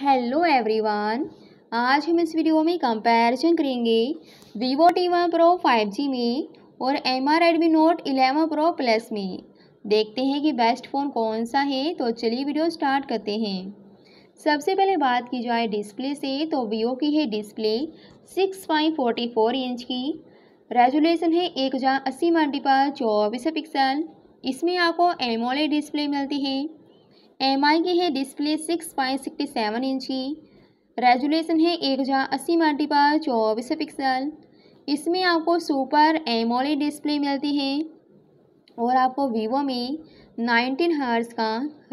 hello everyone आज हम इस वीडियो में कंपैरिजन करेंगे Vivo T one pro five G में और M R Redmi Note eleven pro plus में देखते हैं कि बेस्ट फ़ोन कौन सा है तो चलिए वीडियो स्टार्ट करते हैं सबसे पहले बात की जाए डिस्प्ले से तो वीवो की है display six point forty four inch की रेजोल्यूशन है एक हज़ार अस्सी मल्टीपल चौबीस पिक्सल इसमें आपको एमोले डिस्प्ले मिलती है एम आई की है display six point sixty seven inch की रेजुलेशन है एक हज़ार अस्सी मल्टीपाल चौबीस पिक्सल इसमें आपको सुपर एमोले डिस्प्ले मिलती है और आपको वीवो में नाइनटीन हर्स का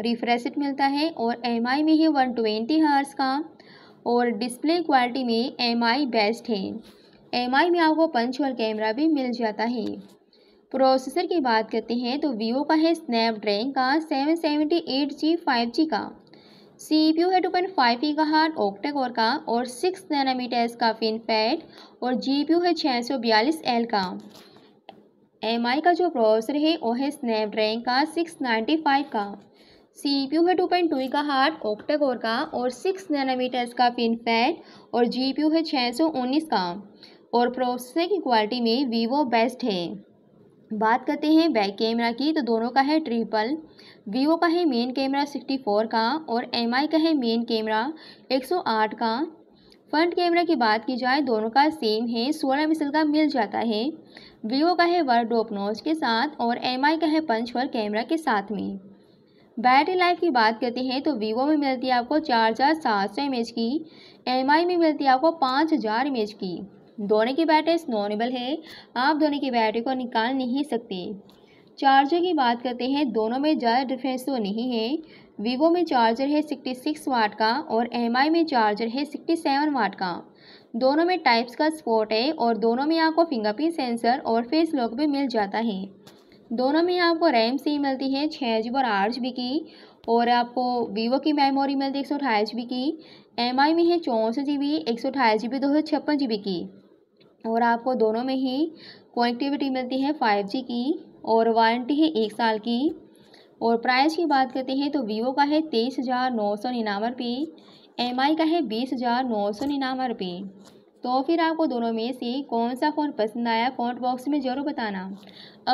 रिफ्रेशेट मिलता है और एम आई में है वन ट्वेंटी हर्स का और डिस्प्ले क्वालिटी में एम आई बेस्ट है एम आई में आपको पंचुअल कैमरा भी मिल जाता है प्रोसेसर की बात करते हैं तो वीवो का है स्नैपड्रैगन का seven seventy eight G five G का सी पी यू है टू पॉइंट फाइव ई का हार्ट ऑक्टेकोर का और सिक्स नैनोमीटर फिन पैड और जी पी यू है छः सौ बयालीस एल का एम आई का जो प्रोसेसर है वो है स्नैपड्रैगन का सिक्स नाइन्टी फाइव का सी पी यू है टू पॉइंट टू का हार्ट ऑक्टेकोर का और सिक्स नैनोमीटर फिन पैड और जी पी यू है छः सौ उन्नीस का और प्रोसेसर की क्वालिटी में वीवो बेस्ट है बात करते हैं बैक कैमरा की तो दोनों का है ट्रिपल वीवो का है मेन कैमरा 64 का और एम का है मेन कैमरा 108 का फ्रंट कैमरा की बात की जाए दोनों का सेम है सोलह मिसल का मिल जाता है वीवो का है वर्ड डोप के साथ और एम का है पंच वर कैमरा के साथ में बैटरी लाइफ की बात करते हैं तो वीवो में मिलती है आपको चार हज़ार सात सौ एम की एम में मिलती है आपको पाँच हज़ार एम की दोनों की बैटरी स्नोनेबल है आप दोनों की बैटरी को निकाल नहीं सकते चार्जर की बात करते हैं दोनों में ज़्यादा डिफरेंस तो नहीं है वीवो में चार्जर है सिक्सटी सिक्स वाट का और एम में चार्जर है सिक्सटी सेवन वाट का दोनों में टाइप्स का स्पोर्ट है और दोनों में आपको फिंगरप्रिंट सेंसर और फेस लॉक भी मिल जाता है दोनों में आपको रैम सी मिलती है छः जी और आठ जी बी की और आपको वीवो की मेमोरी मिलती है एक सौ अठाईस जी बी की एम में है चौंसठ जी बी एक सौ अठाईस जी बी दो सौ छप्पन जी बी की और आपको दोनों में ही कनेक्टिविटी मिलती है फाइव जी की और वारंटी है एक साल की और प्राइस की बात करते हैं तो वीवो का है तेईस हज़ार नौ सौ निन्यानवे रुपये एम का है बीस हज़ार नौ सौ निन्यानवे रुपये तो फिर आपको दोनों में से कौन सा फ़ोन पसंद आया कमेंट बॉक्स में ज़रूर बताना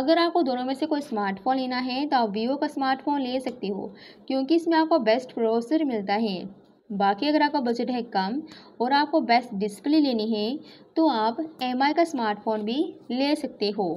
अगर आपको दोनों में से कोई स्मार्टफोन लेना है तो आप वीवो का स्मार्टफोन ले सकते हो क्योंकि इसमें आपको बेस्ट प्रोसेसर मिलता है बाकी अगर आपका बजट है कम और आपको बेस्ट डिस्प्ले लेनी है तो आप एम का स्मार्टफोन भी ले सकते हो